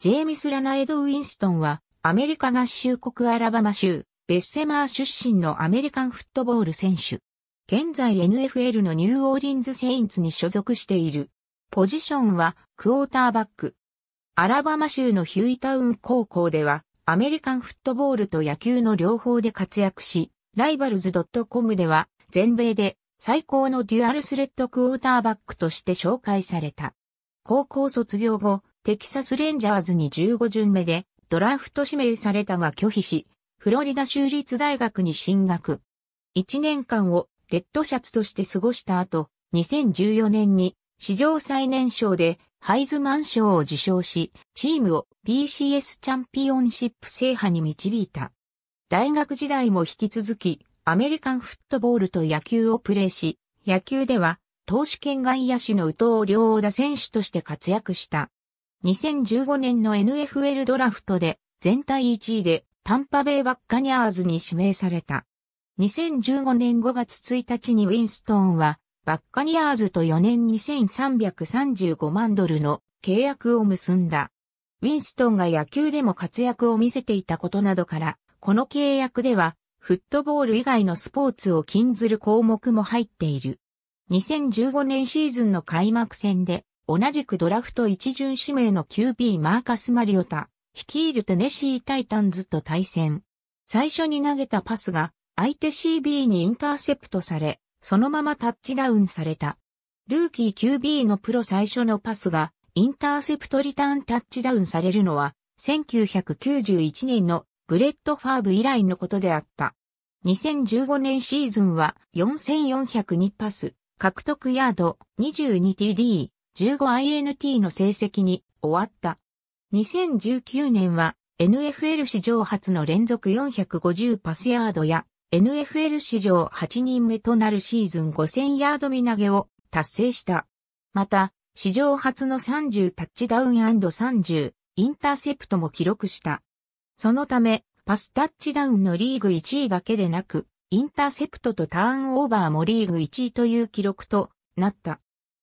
ジェームス・ラナエド・ウィンストンは、アメリカ合衆国アラバマ州、ベッセマー出身のアメリカンフットボール選手。現在 NFL のニューオーリンズ・セインツに所属している。ポジションは、クォーターバック。アラバマ州のヒュイタウン高校では、アメリカンフットボールと野球の両方で活躍し、ライバルズ .com では、全米で最高のデュアルスレッドクォーターバックとして紹介された。高校卒業後、テキサスレンジャーズに15巡目でドラフト指名されたが拒否し、フロリダ州立大学に進学。1年間をレッドシャツとして過ごした後、2014年に史上最年少でハイズマン賞を受賞し、チームを BCS チャンピオンシップ制覇に導いた。大学時代も引き続き、アメリカンフットボールと野球をプレーし、野球では、投手兼外野手の宇藤良田選手として活躍した。2015年の NFL ドラフトで全体1位でタンパベイバッカニャーズに指名された。2015年5月1日にウィンストンはバッカニアーズと4年2335万ドルの契約を結んだ。ウィンストンが野球でも活躍を見せていたことなどから、この契約では、フットボール以外のスポーツを禁ずる項目も入っている。2015年シーズンの開幕戦で、同じくドラフト一巡指名の QB マーカス・マリオタ、率いるテネシー・タイタンズと対戦。最初に投げたパスが相手 CB にインターセプトされ、そのままタッチダウンされた。ルーキー QB のプロ最初のパスがインターセプトリターンタッチダウンされるのは1991年のブレッド・ファーブ以来のことであった。2015年シーズンは4402パス、獲得ヤード 22TD、15INT の成績に終わった。2019年は NFL 史上初の連続450パスヤードや NFL 史上8人目となるシーズン5000ヤード見投げを達成した。また、史上初の30タッチダウン &30 インターセプトも記録した。そのため、パスタッチダウンのリーグ1位だけでなく、インターセプトとターンオーバーもリーグ1位という記録となった。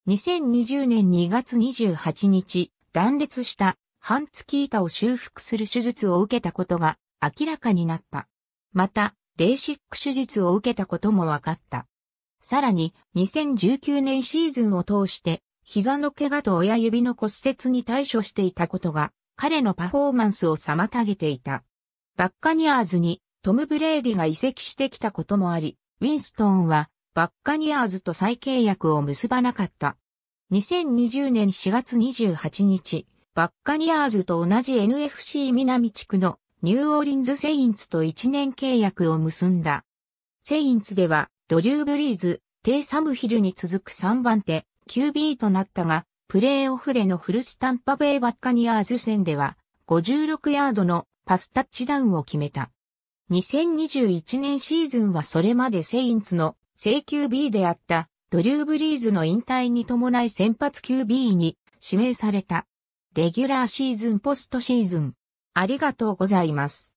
2020年2月28日、断裂した半月板を修復する手術を受けたことが明らかになった。また、レーシック手術を受けたことも分かった。さらに、2019年シーズンを通して、膝の怪我と親指の骨折に対処していたことが、彼のパフォーマンスを妨げていた。バッカニアーズにトム・ブレーディが移籍してきたこともあり、ウィンストンはバッカニアーズと再契約を結ばなかった。2020年4月28日、バッカニアーズと同じ NFC 南地区のニューオーリンズ・セインツと1年契約を結んだ。セインツでは、ドリュー・ブリーズ、テイ・サムヒルに続く3番手、QB となったが、プレーオフでのフルスタンパベイ・バッカニアーズ戦では、56ヤードのパスタッチダウンを決めた。2021年シーズンはそれまでセインツの請求 B であったドリュー・ブリーズの引退に伴い先発 q B に指名された。レギュラーシーズンポストシーズン。ありがとうございます。